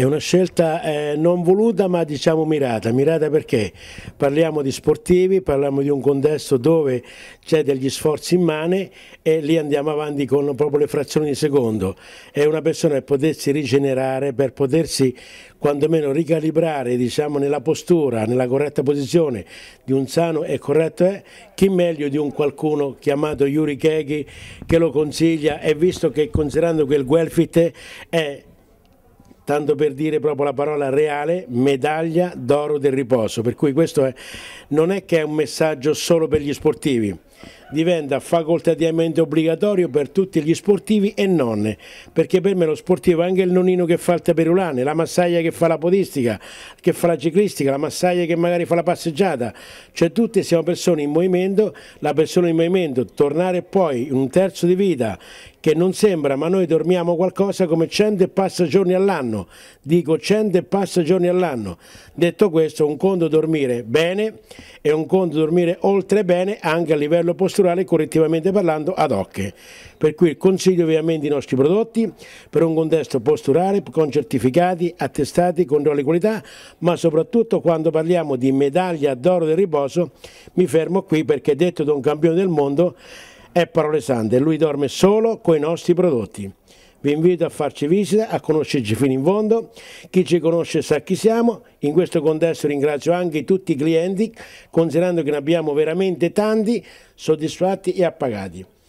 È una scelta eh, non voluta ma diciamo mirata, mirata perché parliamo di sportivi, parliamo di un contesto dove c'è degli sforzi in mano e lì andiamo avanti con proprio le frazioni di secondo. È una persona per potersi rigenerare, per potersi quantomeno ricalibrare diciamo, nella postura, nella corretta posizione di un sano e corretto è, chi meglio di un qualcuno chiamato Yuri Keghi che lo consiglia e visto che considerando che il Guelfit è tanto per dire proprio la parola reale, medaglia d'oro del riposo, per cui questo è, non è che è un messaggio solo per gli sportivi, diventa facoltativamente obbligatorio per tutti gli sportivi e nonne, perché per me lo sportivo è anche il nonino che fa il taperulane, la massaia che fa la podistica, che fa la ciclistica, la massaia che magari fa la passeggiata, cioè tutti siamo persone in movimento, la persona in movimento, tornare poi in un terzo di vita che non sembra, ma noi dormiamo qualcosa come 100 e passa giorni all'anno, dico 100 e passa giorni all'anno. Detto questo, un conto dormire bene e un conto dormire oltre bene anche a livello posteriore posturale correttivamente parlando ad hoc. Per cui consiglio ovviamente i nostri prodotti per un contesto posturale con certificati, attestati, controlli di qualità, ma soprattutto quando parliamo di medaglia d'oro del riposo mi fermo qui perché detto da un campione del mondo è parole sante, lui dorme solo con i nostri prodotti. Vi invito a farci visita, a conoscerci fino in fondo. Chi ci conosce sa chi siamo. In questo contesto ringrazio anche tutti i clienti, considerando che ne abbiamo veramente tanti, soddisfatti e appagati.